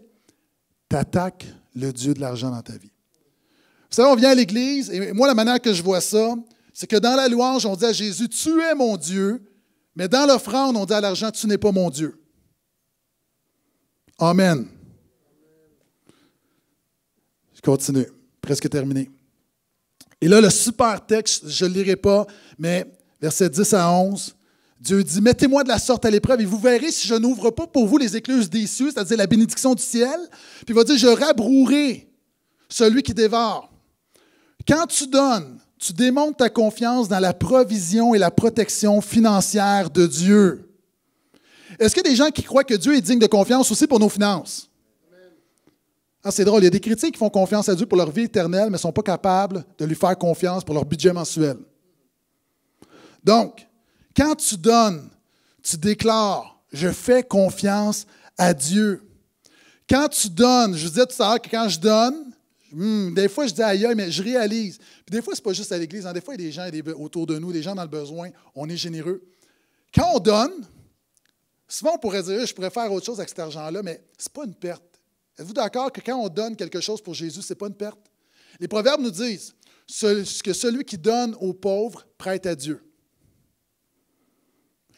Tu attaques le Dieu de l'argent dans ta vie. Vous savez, on vient à l'Église, et moi, la manière que je vois ça, c'est que dans la louange, on dit à Jésus, tu es mon Dieu, mais dans l'offrande, on dit à l'argent, tu n'es pas mon Dieu. Amen. Je continue, presque terminé. Et là, le super texte, je ne lirai pas, mais versets 10 à 11, Dieu dit, mettez-moi de la sorte à l'épreuve et vous verrez si je n'ouvre pas pour vous les écluses des cieux, c'est-à-dire la bénédiction du ciel. Puis il va dire, je rabrouerai celui qui dévore. Quand tu donnes, tu démontres ta confiance dans la provision et la protection financière de Dieu. Est-ce que des gens qui croient que Dieu est digne de confiance aussi pour nos finances? Ah, c'est drôle, il y a des critiques qui font confiance à Dieu pour leur vie éternelle, mais ne sont pas capables de lui faire confiance pour leur budget mensuel. Donc, quand tu donnes, tu déclares, je fais confiance à Dieu. Quand tu donnes, je vous disais tout ah, à l'heure que quand je donne, hmm, des fois je dis aïe, mais je réalise. Puis des fois, ce n'est pas juste à l'Église, hein. des fois il y a des gens autour de nous, des gens dans le besoin, on est généreux. Quand on donne, souvent on pourrait dire, je pourrais faire autre chose avec cet argent-là, mais ce n'est pas une perte. Êtes-vous d'accord que quand on donne quelque chose pour Jésus, ce n'est pas une perte? Les proverbes nous disent que celui qui donne aux pauvres prête à Dieu.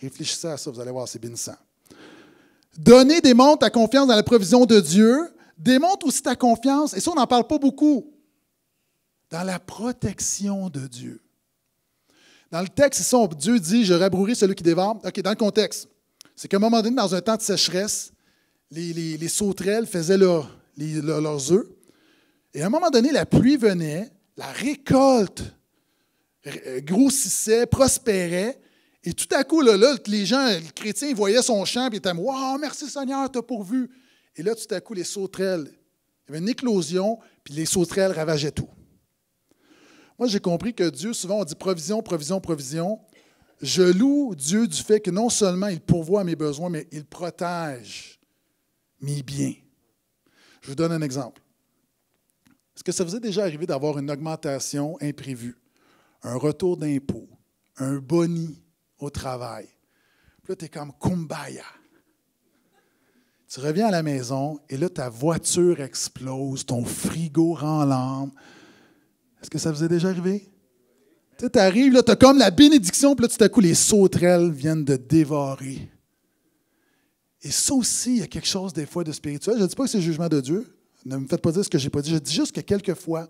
Réfléchissez à ça, vous allez voir, c'est bénissant. Donner démontre ta confiance dans la provision de Dieu, démontre aussi ta confiance, et ça, on n'en parle pas beaucoup, dans la protection de Dieu. Dans le texte, ici, Dieu dit Je rabrouerai celui qui dévore. OK, dans le contexte, c'est qu'à un moment donné, dans un temps de sécheresse, les, sauterelles faisaient leurs œufs. Et à un moment donné, la pluie venait, la récolte euh, grossissait, prospérait. Et tout à coup, les gens, les chrétiens, voyaient son champ et étaient Waouh, merci Seigneur, as pourvu. Et là, tout à coup, les sauterelles, il y avait une éclosion, puis les sauterelles ravageaient tout. Moi, j'ai compris que Dieu, souvent, on dit provision, provision, provision. Je loue Dieu du fait que non seulement il pourvoit à mes besoins, mais il protège mis bien. Je vous donne un exemple. Est-ce que ça vous est déjà arrivé d'avoir une augmentation imprévue, un retour d'impôt, un boni au travail? Puis là, tu es comme kumbaya. Tu reviens à la maison et là, ta voiture explose, ton frigo rend l'âme. Est-ce que ça vous est déjà arrivé? Tu arrives, là, tu as comme la bénédiction, puis là, tout à coup, les sauterelles viennent de dévorer et ça aussi, il y a quelque chose des fois de spirituel. Je ne dis pas que c'est le jugement de Dieu. Ne me faites pas dire ce que je n'ai pas dit. Je dis juste que quelquefois,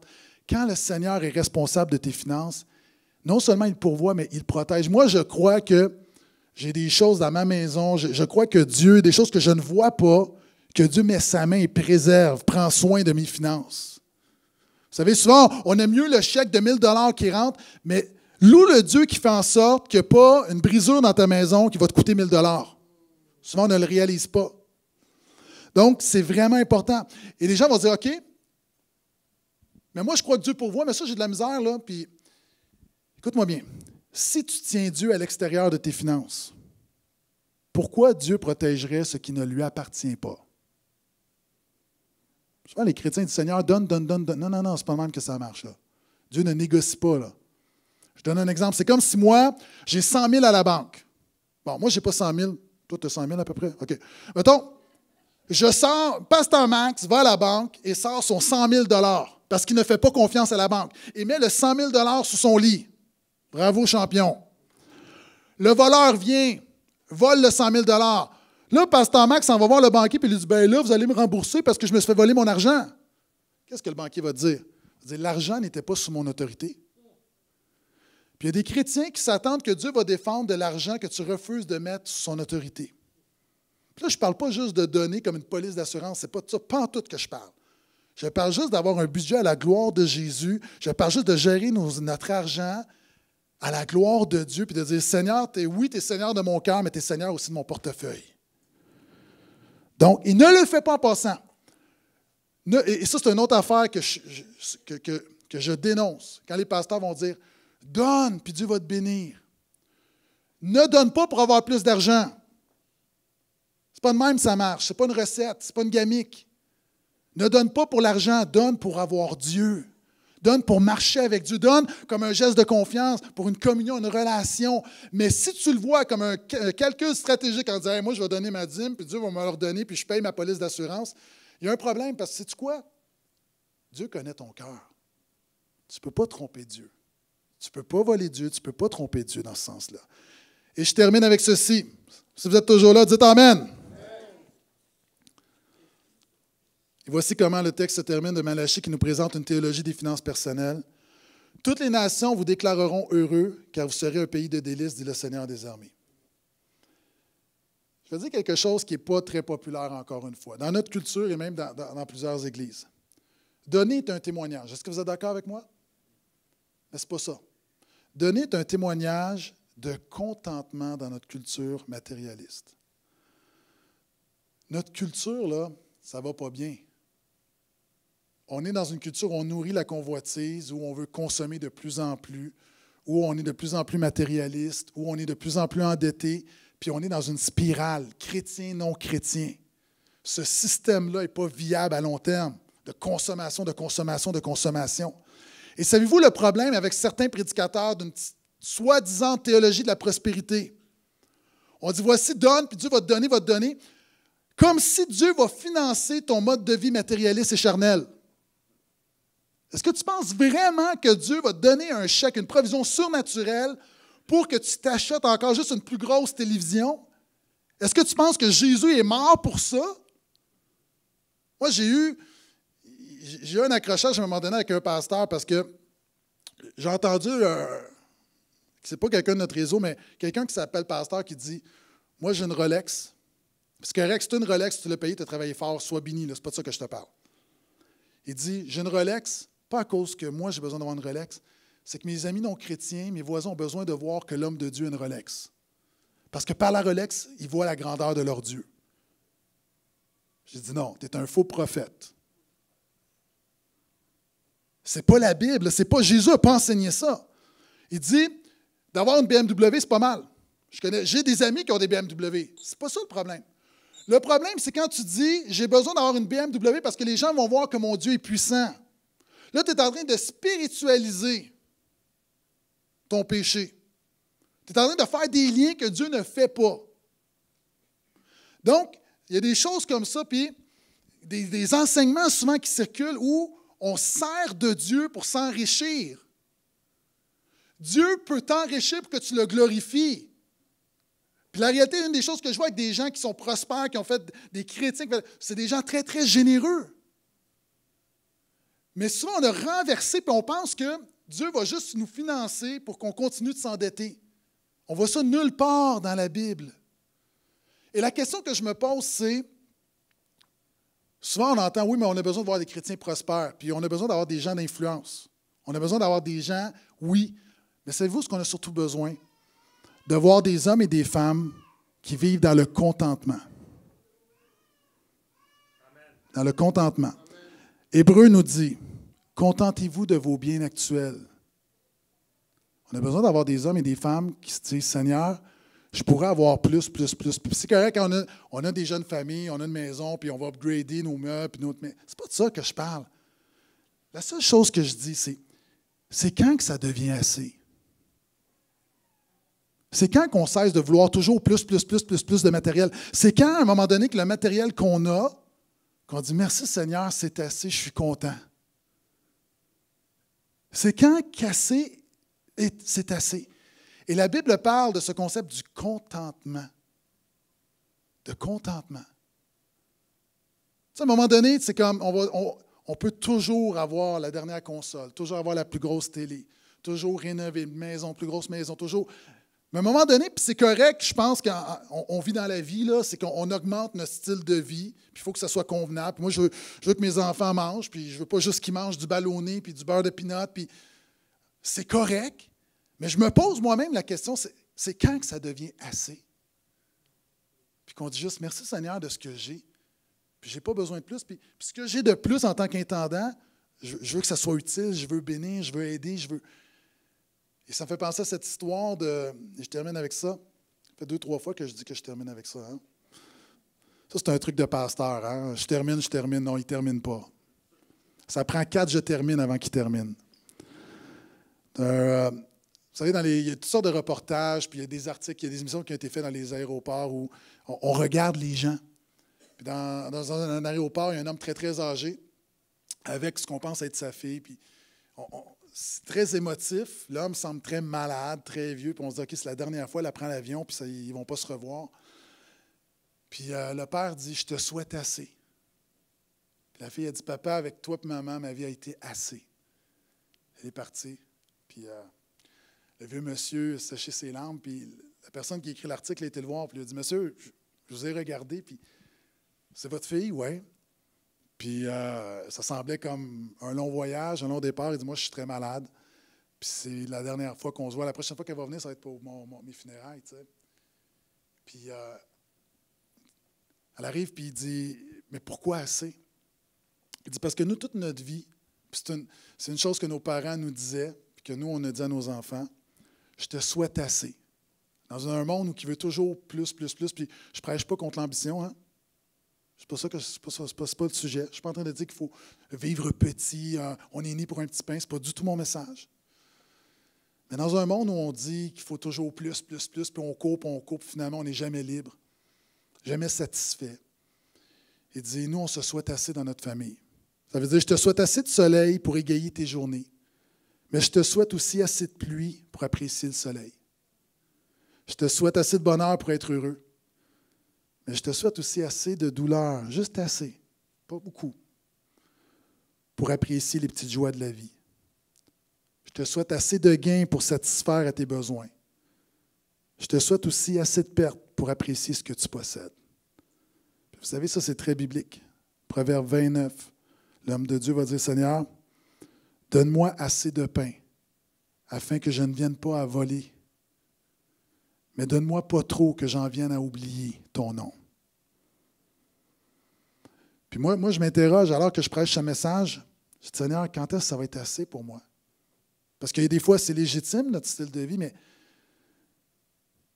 quand le Seigneur est responsable de tes finances, non seulement il pourvoit, mais il protège. Moi, je crois que j'ai des choses dans ma maison. Je, crois que Dieu, des choses que je ne vois pas, que Dieu met sa main et préserve, prend soin de mes finances. Vous savez, souvent, on aime mieux le chèque de 1000 dollars qui rentre, mais loue le Dieu qui fait en sorte qu'il n'y ait pas une brisure dans ta maison qui va te coûter 1000 dollars. Souvent, on ne le réalise pas. Donc, c'est vraiment important. Et les gens vont dire, OK, mais moi, je crois que Dieu pourvoit, mais ça, j'ai de la misère, là. Puis, écoute-moi bien. Si tu tiens Dieu à l'extérieur de tes finances, pourquoi Dieu protégerait ce qui ne lui appartient pas? Souvent, les chrétiens disent Seigneur, donne, donne, donne, donne. Non, non, non, c'est pas même que ça marche, là. Dieu ne négocie pas, là. Je donne un exemple. C'est comme si moi, j'ai 100 000 à la banque. Bon, moi, je n'ai pas 100 000. Toi, tu as 100 000 à peu près? OK. Mettons, je sors, Pasteur Max va à la banque et sort son 100 000 parce qu'il ne fait pas confiance à la banque et met le 100 000 sous son lit. Bravo, champion. Le voleur vient, vole le 100 000 Là, Pasteur Max en va voir le banquier et lui dit Ben là, vous allez me rembourser parce que je me suis fait voler mon argent. Qu'est-ce que le banquier va dire Il va dire L'argent n'était pas sous mon autorité. Puis il y a des chrétiens qui s'attendent que Dieu va défendre de l'argent que tu refuses de mettre sous son autorité. Puis là, je ne parle pas juste de donner comme une police d'assurance, c'est pas de ça, pas en tout que je parle. Je parle juste d'avoir un budget à la gloire de Jésus. Je parle juste de gérer notre argent à la gloire de Dieu, puis de dire, Seigneur, es, oui, tu es Seigneur de mon cœur, mais tu es Seigneur aussi de mon portefeuille. Donc, il ne le fait pas en passant. et ça, c'est une autre affaire que, que je dénonce. Quand les pasteurs vont dire, Donne, puis Dieu va te bénir. Ne donne pas pour avoir plus d'argent. n'est pas de même ça marche. n'est pas une recette, n'est pas une gamique. Ne donne pas pour l'argent, donne pour avoir Dieu. Donne pour marcher avec Dieu. Donne comme un geste de confiance, pour une communion, une relation. Mais si tu le vois comme un calcul stratégique en disant Moi, je vais donner ma dîme, puis Dieu va me leur donner, puis je paye ma police d'assurance, il y a un problème parce que sais-tu quoi Dieu connaît ton cœur. Tu ne peux pas tromper Dieu. Tu ne peux pas voler Dieu, tu ne peux pas tromper Dieu dans ce sens-là. Et je termine avec ceci. Si vous êtes toujours là, dites Amen. Et voici comment le texte se termine de Malachie qui nous présente une théologie des finances personnelles. Toutes les nations vous déclareront heureux, car vous serez un pays de délices, dit le Seigneur des armées. Je vais dire quelque chose qui n'est pas très populaire encore une fois, dans notre culture et même dans, plusieurs églises. Donner est un témoignage. Est-ce que vous êtes d'accord avec moi? Mais ce pas ça. Donner un témoignage de contentement dans notre culture matérialiste. Notre culture, là, ça ne va pas bien. On est dans une culture où on nourrit la convoitise, où on veut consommer de plus en plus, où on est de plus en plus matérialiste, où on est de plus en plus endetté, puis on est dans une spirale, chrétien, non chrétien. Ce système-là n'est pas viable à long terme, de consommation, de consommation, de consommation. Et savez-vous le problème avec certains prédicateurs d'une soi-disant théologie de la prospérité? On dit voici, donne, puis Dieu va te donner, va te donner. Comme si Dieu va financer ton mode de vie matérialiste et charnel. Est-ce que tu penses vraiment que Dieu va te donner un chèque, une provision surnaturelle pour que tu t'achètes encore juste une plus grosse télévision? Est-ce que tu penses que Jésus est mort pour ça? Moi, j'ai eu j'ai eu un accrochage à un moment donné avec un pasteur parce que j'ai entendu, euh, c'est pas quelqu'un de notre réseau, mais quelqu'un qui s'appelle pasteur qui dit Moi, j'ai une Rolex. Parce que Rex, tu une Rolex, tu l'as payé, tu as travaillé fort, sois béni, c'est pas de ça que je te parle. Il dit J'ai une Rolex, pas à cause que moi j'ai besoin d'avoir une Rolex, c'est que mes amis non chrétiens, mes voisins ont besoin de voir que l'homme de Dieu a une Rolex. Parce que par la Rolex, ils voient la grandeur de leur Dieu. J'ai dit non, tu es un faux prophète. C'est pas la Bible, c'est pas Jésus n'a pas enseigné ça. Il dit d'avoir une BMW, c'est pas mal. j'ai des amis qui ont des BMW. C'est pas ça le problème. Le problème, c'est quand tu dis j'ai besoin d'avoir une BMW parce que les gens vont voir que mon Dieu est puissant. Là, tu es en train de spiritualiser ton péché. Tu es en train de faire des liens que Dieu ne fait pas. Donc, il y a des choses comme ça, puis des, des enseignements souvent qui circulent où on sert de Dieu pour s'enrichir. Dieu peut t'enrichir pour que tu le glorifies. Puis la réalité, une des choses que je vois avec des gens qui sont prospères, qui ont fait des critiques, c'est des gens très, très généreux. Mais souvent, on a renversé, puis on pense que Dieu va juste nous financer pour qu'on continue de s'endetter. On voit ça nulle part dans la Bible. Et la question que je me pose, c'est Souvent, on entend, oui, mais on a besoin de voir des chrétiens prospères, puis on a besoin d'avoir des gens d'influence. On a besoin d'avoir des gens, oui, mais savez-vous ce qu'on a surtout besoin? De voir des hommes et des femmes qui vivent dans le contentement. Dans le contentement. Hébreu nous dit, contentez-vous de vos biens actuels. On a besoin d'avoir des hommes et des femmes qui se disent, Seigneur, je pourrais avoir plus, plus, plus. C'est correct, on a, on a des jeunes familles, on a une maison, puis on va upgrader nos meubles, puis notre... C'est pas de ça que je parle. La seule chose que je dis, c'est, c'est quand que ça devient assez? C'est quand qu'on cesse de vouloir toujours plus, plus, plus, plus, plus de matériel. C'est quand, à un moment donné, que le matériel qu'on a, qu'on dit merci Seigneur, c'est assez, je suis content. C'est quand qu'assez c'est assez. Et la Bible parle de ce concept du contentement. De contentement. à un moment donné, c'est comme on, peut toujours avoir la dernière console, toujours avoir la plus grosse télé, toujours rénover une maison, plus grosse maison, toujours mais à un moment donné, puis c'est correct, je pense qu'on vit dans la vie, là, c'est qu'on augmente notre style de vie, puis il faut que ça soit convenable. moi, je veux, que mes enfants mangent, puis je veux pas juste qu'ils mangent du ballonné, puis du beurre de pinot, puis c'est correct. Mais je me pose moi-même la question, c'est quand que ça devient assez? Puis qu'on dit juste, merci Seigneur de ce que j'ai. Puis j'ai pas besoin de plus. Puis, ce que j'ai de plus en tant qu'intendant, je, veux que ça soit utile, je veux bénir, je veux aider, je veux. Et ça me fait penser à cette histoire de. Je termine avec ça. Ça fait deux, trois fois que je dis que je termine avec ça. Hein. Ça, c'est un truc de pasteur. Hein. Je termine, je termine. Non, il ne termine pas. Ça prend quatre, je termine avant qu'il termine. Euh, vous savez, il y a toutes sortes de reportages, puis il y a des articles, il y a des émissions qui ont été faites dans les aéroports où on, regarde les gens. Puis dans, un, aéroport, il y a un homme très, très âgé avec ce qu'on pense être sa fille. Puis c'est très émotif. L'homme semble très malade, très vieux. Puis on se dit, OK, c'est la dernière fois, elle prend l'avion, puis ils ne vont pas se revoir. Puis euh, le père dit, je te souhaite assez. la fille a dit, papa, avec toi et maman, ma vie a été assez. Elle est partie. Puis... Euh, Vu monsieur sécher ses lampes, puis la personne qui écrit l'article était le voir, puis lui a dit Monsieur, je, vous ai regardé, puis c'est votre fille, ouais. Puis euh, ça semblait comme un long voyage, un long départ. Il dit Moi, je suis très malade. Puis c'est la dernière fois qu'on se voit. La prochaine fois qu'elle va venir, ça va être pour mes funérailles, tu sais. Puis euh, elle arrive, puis il dit Mais pourquoi assez Il dit Parce que nous, toute notre vie, c'est une, chose que nos parents nous disaient, que nous, on a dit à nos enfants je te souhaite assez. Dans un monde où qui veut toujours plus, plus, plus, puis je ne prêche pas contre l'ambition, hein? C'est pas ça que c'est pas, pas, pas, le sujet. Je suis pas en train de dire qu'il faut vivre petit, euh, on est né pour un petit pain, c'est pas du tout mon message. Mais dans un monde où on dit qu'il faut toujours plus, plus, plus, puis on coupe, on coupe, finalement, on n'est jamais libre, jamais satisfait. Il dit, nous, on se souhaite assez dans notre famille. Ça veut dire, je te souhaite assez de soleil pour égayer tes journées. Mais je te souhaite aussi assez de pluie pour apprécier le soleil. Je te souhaite assez de bonheur pour être heureux. Mais je te souhaite aussi assez de douleur, juste assez, pas beaucoup, pour apprécier les petites joies de la vie. Je te souhaite assez de gains pour satisfaire à tes besoins. Je te souhaite aussi assez de pertes pour apprécier ce que tu possèdes. Vous savez, ça, c'est très biblique. Proverbe 29. L'homme de Dieu va dire Seigneur, Donne-moi assez de pain, afin que je ne vienne pas à voler. Mais donne-moi pas trop que j'en vienne à oublier ton nom. Puis moi, je m'interroge alors que je prêche ce message. Je dis, Seigneur, quand est-ce que ça va être assez pour moi? Parce que des fois, c'est légitime, notre style de vie, mais.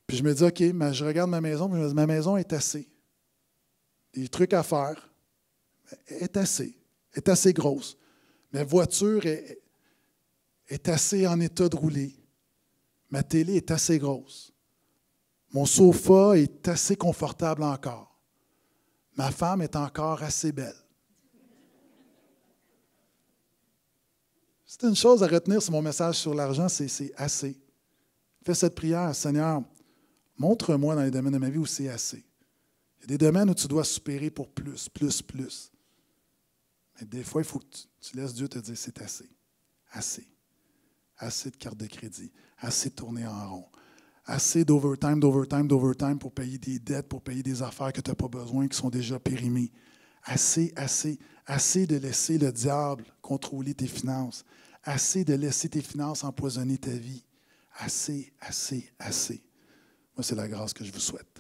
Puis je me dis, OK, je regarde ma maison, mais je me dis, ma maison est assez. Les trucs à faire. est assez. est assez grosse. Ma voiture est, assez en état de rouler. Ma télé est assez grosse. Mon sofa est assez confortable encore. Ma femme est encore assez belle. C'est une chose à retenir sur mon message sur l'argent, c'est assez. Fais cette prière, Seigneur, montre-moi dans les domaines de ma vie où c'est assez. Il y a des domaines où tu dois supérer pour plus, plus, plus. Des fois, il faut que tu, laisses Dieu te dire c'est assez, assez, assez de cartes de crédit, assez de tourner en rond, assez d'overtime, d'overtime, d'overtime pour payer des dettes, pour payer des affaires que tu n'as pas besoin, qui sont déjà périmées. Assez, assez, assez de laisser le diable contrôler tes finances. Assez de laisser tes finances empoisonner ta vie. Assez, assez, assez. Moi, c'est la grâce que je vous souhaite.